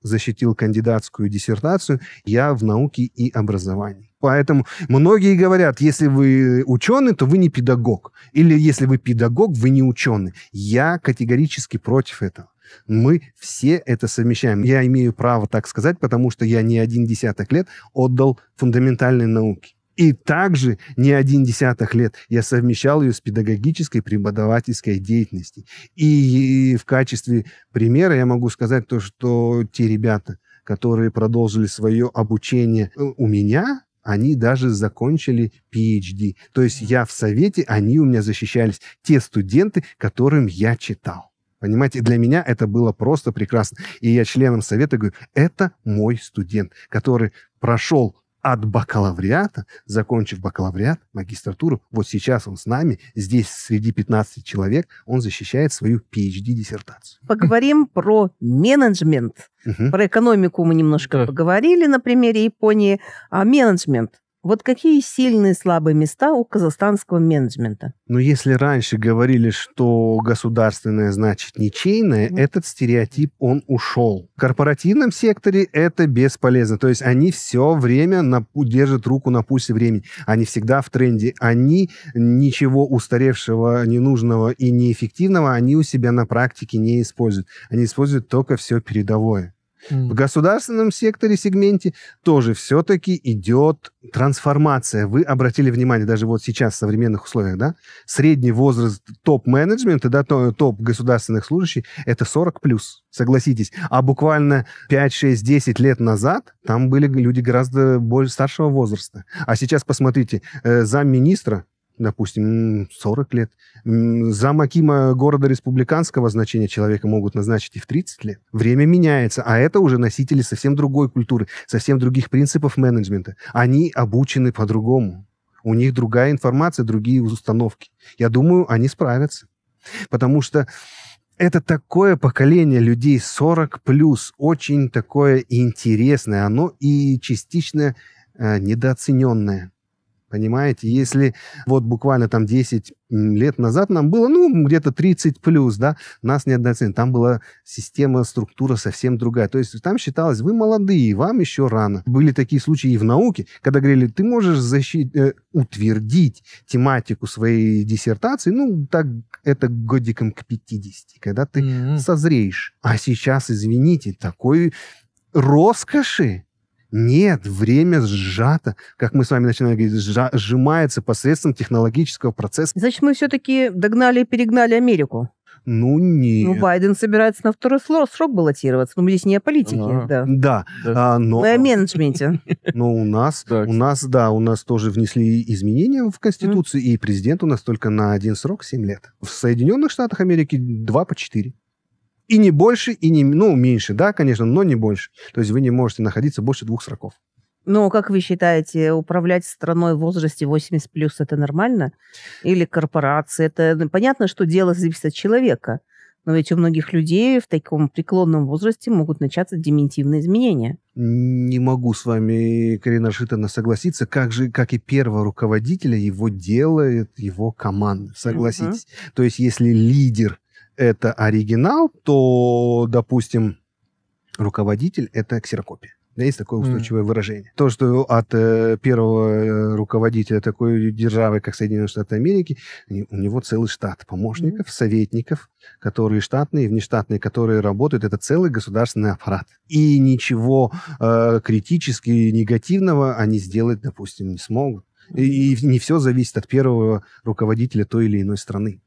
защитил кандидатскую диссертацию, я в науке и образовании. Поэтому многие говорят, если вы ученый, то вы не педагог. Или если вы педагог, вы не ученый. Я категорически против этого. Мы все это совмещаем. Я имею право так сказать, потому что я не один десяток лет отдал фундаментальной науке. И также не один десятых лет я совмещал ее с педагогической преподавательской деятельностью. И в качестве примера я могу сказать то, что те ребята, которые продолжили свое обучение э, у меня, они даже закончили PhD. То есть я в совете, они у меня защищались, те студенты, которым я читал. Понимаете, для меня это было просто прекрасно. И я членам совета говорю, это мой студент, который прошел от бакалавриата, закончив бакалавриат, магистратуру, вот сейчас он с нами, здесь среди 15 человек, он защищает свою PhD-диссертацию. Поговорим про менеджмент. Про экономику мы немножко поговорили на примере Японии. А менеджмент вот какие сильные и слабые места у казахстанского менеджмента? Ну, если раньше говорили, что государственное значит ничейное, mm-hmm. этот стереотип, он ушел. В корпоративном секторе это бесполезно. То есть они все время на, держат руку на пульсе времени. Они всегда в тренде. Они ничего устаревшего, ненужного и неэффективного они у себя на практике не используют. Они используют только все передовое. В государственном секторе, сегменте тоже все-таки идет трансформация. Вы обратили внимание, даже вот сейчас в современных условиях, да, средний возраст топ-менеджмента, да, топ государственных служащих, это 40 плюс, согласитесь. А буквально 5, 6, 10 лет назад там были люди гораздо более старшего возраста. А сейчас посмотрите, э, замминистра допустим, 40 лет. Зам Акима города республиканского значения человека могут назначить и в 30 лет. Время меняется, а это уже носители совсем другой культуры, совсем других принципов менеджмента. Они обучены по-другому. У них другая информация, другие установки. Я думаю, они справятся. Потому что это такое поколение людей 40 плюс, очень такое интересное, оно и частично э, недооцененное понимаете? Если вот буквально там 10 лет назад нам было, ну, где-то 30 плюс, да, нас не одноценят. Там была система, структура совсем другая. То есть там считалось, вы молодые, вам еще рано. Были такие случаи и в науке, когда говорили, ты можешь защит... Э, утвердить тематику своей диссертации, ну, так это годиком к 50, когда ты mm-hmm. созреешь. А сейчас, извините, такой роскоши нет, время сжато, как мы с вами начинаем говорить, сжа- сжимается посредством технологического процесса. Значит, мы все-таки догнали и перегнали Америку. Ну, не. Ну, Байден собирается на второй срок баллотироваться. Но ну, мы здесь не о политике, а, да. Да, да. А, но... Мы о менеджменте. Но у нас, у нас, да, у нас тоже внесли изменения в Конституцию, и президент у нас только на один срок 7 лет. В Соединенных Штатах Америки 2 по 4. И не больше, и не, ну, меньше, да, конечно, но не больше. То есть вы не можете находиться больше двух сроков. Ну, как вы считаете, управлять страной в возрасте 80 плюс это нормально? Или корпорации? Это ну, понятно, что дело зависит от человека. Но ведь у многих людей в таком преклонном возрасте могут начаться дементивные изменения. Не могу с вами, Карина Шитана, согласиться. Как же, как и первого руководителя, его делает его команда. Согласитесь. Uh-huh. То есть, если лидер это оригинал, то, допустим, руководитель это ксерокопия. Да, есть такое устойчивое mm. выражение. То, что от э, первого э, руководителя такой державы, как Соединенные Штаты Америки, у него целый штат помощников, mm. советников, которые штатные и внештатные, которые работают. Это целый государственный аппарат. И ничего э, критически негативного они сделать, допустим, не смогут. И, и не все зависит от первого руководителя той или иной страны.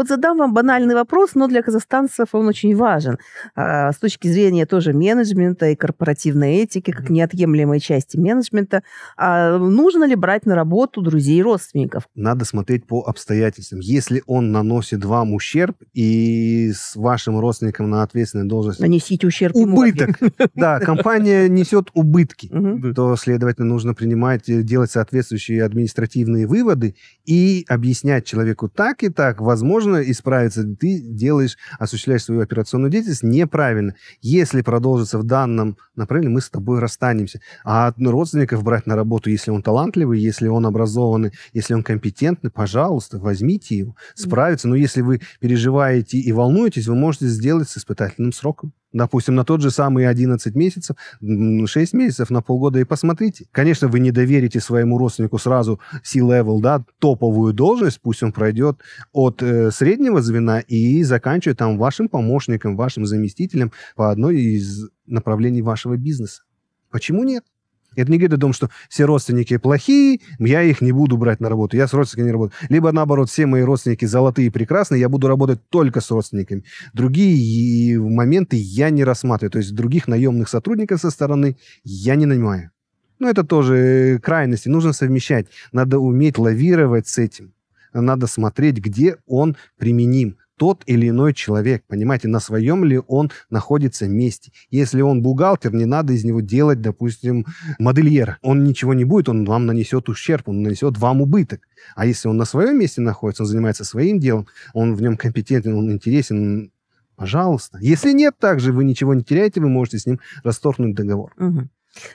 Вот задам вам банальный вопрос, но для казахстанцев он очень важен. А, с точки зрения тоже менеджмента и корпоративной этики, как неотъемлемой части менеджмента, а, нужно ли брать на работу друзей и родственников? Надо смотреть по обстоятельствам. Если он наносит вам ущерб и с вашим родственником на ответственной должности... Нанесите ущерб Убыток. Да, компания несет убытки. То, следовательно, нужно принимать, э, делать соответствующие административные выводы и объяснять человеку так и так, возможно, можно исправиться. Ты делаешь, осуществляешь свою операционную деятельность неправильно. Если продолжится в данном направлении, мы с тобой расстанемся. А от родственников брать на работу, если он талантливый, если он образованный, если он компетентный, пожалуйста, возьмите его, справится. Но если вы переживаете и волнуетесь, вы можете сделать с испытательным сроком допустим, на тот же самый 11 месяцев, 6 месяцев, на полгода и посмотрите. Конечно, вы не доверите своему родственнику сразу C-level, да, топовую должность, пусть он пройдет от э, среднего звена и заканчивает там вашим помощником, вашим заместителем по одной из направлений вашего бизнеса. Почему нет? Это не говорит о том, что все родственники плохие, я их не буду брать на работу, я с родственниками не работаю. Либо наоборот, все мои родственники золотые и прекрасные, я буду работать только с родственниками. Другие моменты я не рассматриваю. То есть других наемных сотрудников со стороны я не нанимаю. Но ну, это тоже э, крайности. Нужно совмещать. Надо уметь лавировать с этим. Надо смотреть, где он применим, тот или иной человек, понимаете, на своем ли он находится месте. Если он бухгалтер, не надо из него делать, допустим, модельера. Он ничего не будет, он вам нанесет ущерб, он нанесет вам убыток. А если он на своем месте находится, он занимается своим делом, он в нем компетентен, он интересен, пожалуйста. Если нет, также вы ничего не теряете, вы можете с ним расторгнуть договор. Угу.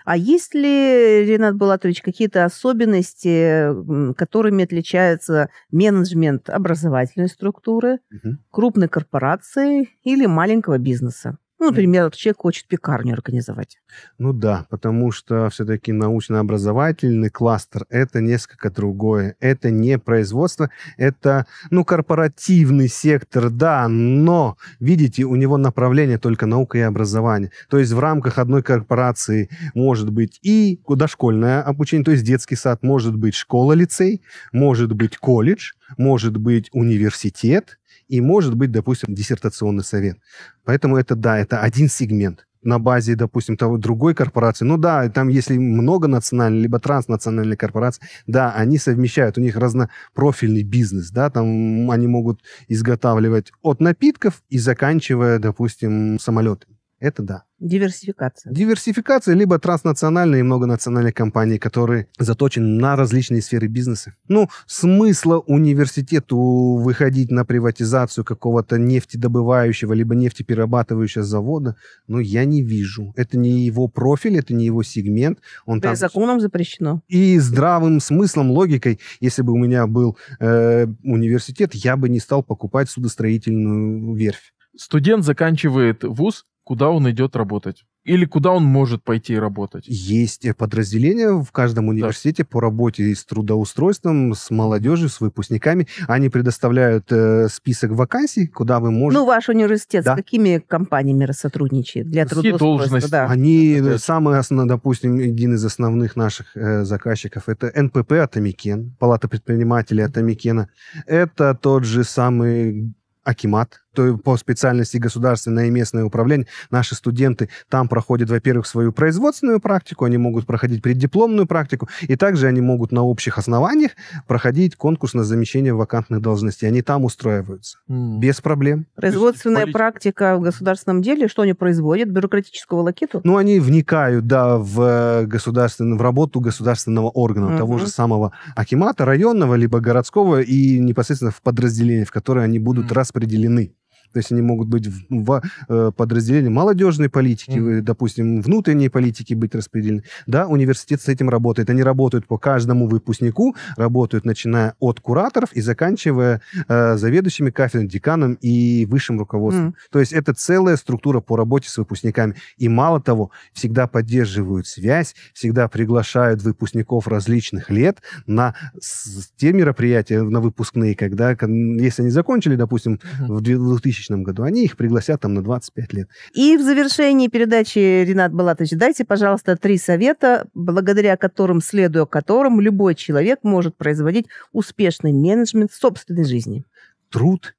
А есть ли, Ренат Балатович, какие-то особенности, которыми отличается менеджмент образовательной структуры, угу. крупной корпорации или маленького бизнеса? Ну, например, вот человек хочет пекарню организовать. Ну да, потому что все-таки научно-образовательный кластер – это несколько другое. Это не производство, это, ну, корпоративный сектор, да, но, видите, у него направление только наука и образование. То есть в рамках одной корпорации может быть и дошкольное обучение, то есть детский сад, может быть школа-лицей, может быть колледж, может быть университет, и может быть, допустим, диссертационный совет. Поэтому это, да, это один сегмент на базе, допустим, того, другой корпорации. Ну да, там если много многонациональные, либо транснациональные корпорации, да, они совмещают, у них разнопрофильный бизнес, да, там они могут изготавливать от напитков и заканчивая, допустим, самолетами. Это да. Диверсификация. Диверсификация, либо транснациональные и многонациональные компании, которые заточены на различные сферы бизнеса. Ну, смысла университету выходить на приватизацию какого-то нефтедобывающего, либо нефтеперерабатывающего завода, ну, я не вижу. Это не его профиль, это не его сегмент. Он там... законом запрещено. И здравым смыслом, логикой, если бы у меня был э, университет, я бы не стал покупать судостроительную верфь. Студент заканчивает вуз, куда он идет работать. Или куда он может пойти и работать? Есть э, подразделения в каждом университете да. по работе с трудоустройством, с молодежью, с выпускниками. Они предоставляют э, список вакансий, куда вы можете... Ну, ваш университет да. с какими компаниями сотрудничает для трудоустройства? Должности. Да. Они, да. самый, допустим, один из основных наших э, заказчиков, это НПП «Атомикен», Палата предпринимателей «Атомикена». Это тот же самый Акимат, по специальности государственное и местное управление, наши студенты там проходят, во-первых, свою производственную практику, они могут проходить преддипломную практику, и также они могут на общих основаниях проходить конкурс на замещение вакантных должностей. Они там устраиваются. Mm. Без проблем. Производственная есть, практика в государственном деле, что они производят? Бюрократического лакету? Ну, они вникают, да, в, э, государственную, в работу государственного органа, mm-hmm. того же самого акимата, районного, либо городского, и непосредственно в подразделение, в которое они будут mm. распределены. То есть они могут быть в, ну, в э, подразделении молодежной политики, mm-hmm. допустим, внутренней политики быть распределены. Да, университет с этим работает. Они работают по каждому выпускнику, работают начиная от кураторов и заканчивая э, заведующими кафедрами, деканом и высшим руководством. Mm-hmm. То есть это целая структура по работе с выпускниками. И мало того, всегда поддерживают связь, всегда приглашают выпускников различных лет на с, те мероприятия, на выпускные, когда, если они закончили, допустим, mm-hmm. в 2000 2000 году. Они их пригласят там на 25 лет. И в завершении передачи, Ренат Балатович, дайте, пожалуйста, три совета, благодаря которым, следуя которым, любой человек может производить успешный менеджмент собственной жизни. Труд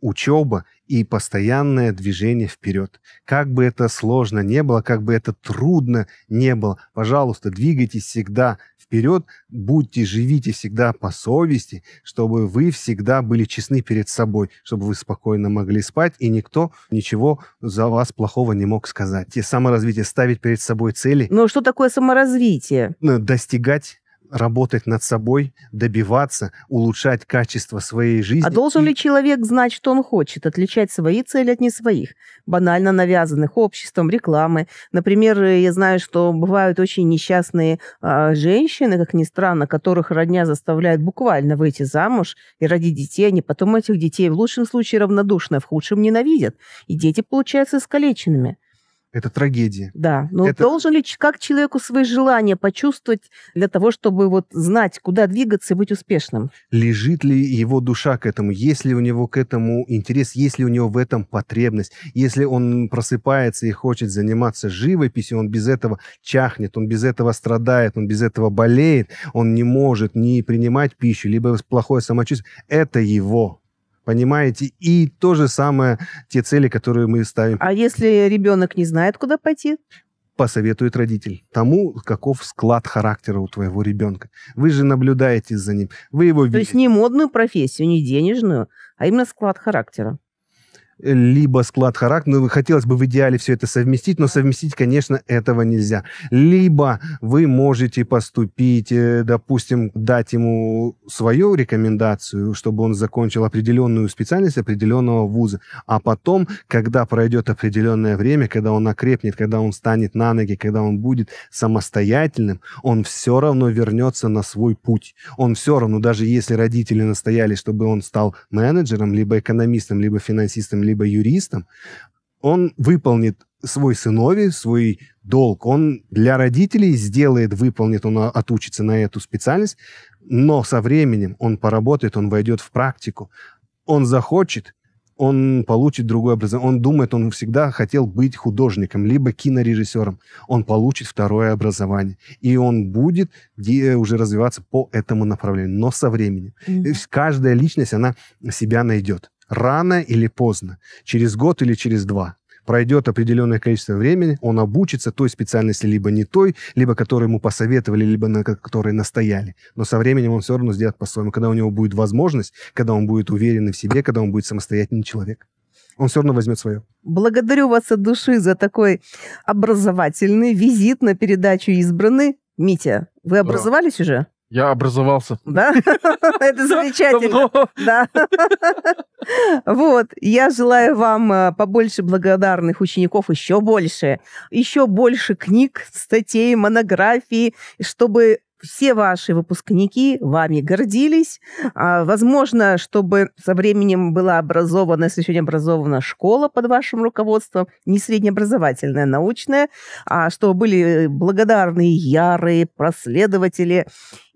учеба и постоянное движение вперед. Как бы это сложно не было, как бы это трудно не было, пожалуйста, двигайтесь всегда вперед, будьте, живите всегда по совести, чтобы вы всегда были честны перед собой, чтобы вы спокойно могли спать, и никто ничего за вас плохого не мог сказать. И саморазвитие, ставить перед собой цели. Но ну, а что такое саморазвитие? Достигать работать над собой, добиваться, улучшать качество своей жизни. А должен и... ли человек знать, что он хочет, отличать свои цели от не своих, банально навязанных обществом, рекламы? Например, я знаю, что бывают очень несчастные э, женщины, как ни странно, которых родня заставляет буквально выйти замуж и родить детей. Они потом этих детей в лучшем случае равнодушно, а в худшем ненавидят. И дети получаются искалеченными. Это трагедия. Да, но это... должен ли как человеку свои желания почувствовать для того, чтобы вот знать, куда двигаться и быть успешным? Лежит ли его душа к этому? Есть ли у него к этому интерес? Есть ли у него в этом потребность? Если он просыпается и хочет заниматься живописью, он без этого чахнет, он без этого страдает, он без этого болеет, он не может не принимать пищу, либо плохое самочувствие. Это его Понимаете? И то же самое те цели, которые мы ставим. А если ребенок не знает, куда пойти? посоветует родитель тому, каков склад характера у твоего ребенка. Вы же наблюдаете за ним, вы его видите. То есть не модную профессию, не денежную, а именно склад характера либо склад характера, ну, хотелось бы в идеале все это совместить, но совместить, конечно, этого нельзя. Либо вы можете поступить, э, допустим, дать ему свою рекомендацию, чтобы он закончил определенную специальность определенного вуза, а потом, когда пройдет определенное время, когда он окрепнет, когда он станет на ноги, когда он будет самостоятельным, он все равно вернется на свой путь. Он все равно, даже если родители настояли, чтобы он стал менеджером, либо экономистом, либо финансистом, либо юристом, он выполнит свой сынове, свой долг. Он для родителей сделает, выполнит, он отучится на эту специальность, но со временем он поработает, он войдет в практику, он захочет, он получит другой образование. Он думает, он всегда хотел быть художником, либо кинорежиссером. Он получит второе образование. И он будет уже развиваться по этому направлению, но со временем. Mm-hmm. Каждая личность, она себя найдет рано или поздно, через год или через два, пройдет определенное количество времени, он обучится той специальности либо не той, либо которую ему посоветовали, либо на которой настояли. Но со временем он все равно сделает по-своему, когда у него будет возможность, когда он будет уверен в себе, когда он будет самостоятельный человек он все равно возьмет свое. Благодарю вас от души за такой образовательный визит на передачу избранный Митя, вы образовались Ура. уже? Я образовался. Да? Это замечательно. Ну. Да. Вот. Я желаю вам э, побольше благодарных учеников, еще больше. Еще больше книг, статей, монографий, чтобы все ваши выпускники вами гордились. А, возможно, чтобы со временем была образована, если еще образована школа под вашим руководством, не среднеобразовательная, научная, а чтобы были э, благодарные, ярые проследователи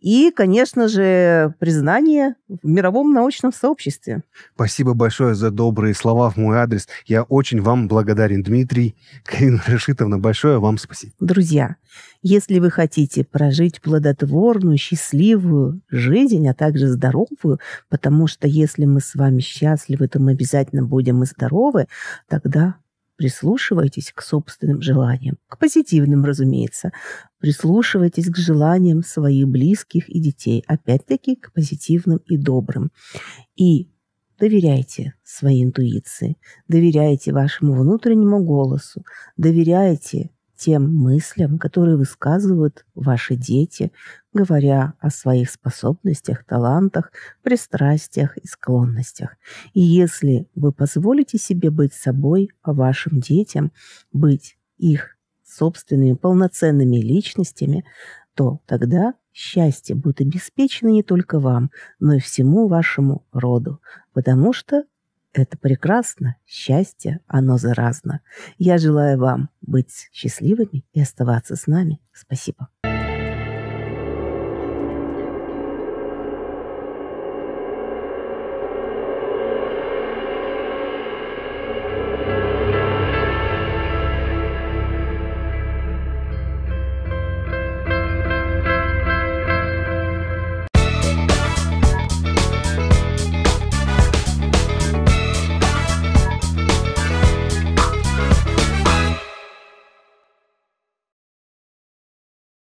и, конечно же, признание в мировом научном сообществе. Спасибо большое за добрые слова в мой адрес. Я очень вам благодарен, Дмитрий. Карина Рашитовна, большое вам спасибо. Друзья, если вы хотите прожить плодотворную, счастливую жизнь, а также здоровую, потому что если мы с вами счастливы, то мы обязательно будем и здоровы, тогда Прислушивайтесь к собственным желаниям, к позитивным, разумеется. Прислушивайтесь к желаниям своих близких и детей, опять-таки к позитивным и добрым. И доверяйте своей интуиции, доверяйте вашему внутреннему голосу, доверяйте тем мыслям, которые высказывают ваши дети, говоря о своих способностях, талантах, пристрастиях и склонностях. И если вы позволите себе быть собой, а вашим детям быть их собственными полноценными личностями, то тогда счастье будет обеспечено не только вам, но и всему вашему роду, потому что это прекрасно, счастье, оно заразно. Я желаю вам быть счастливыми и оставаться с нами. Спасибо.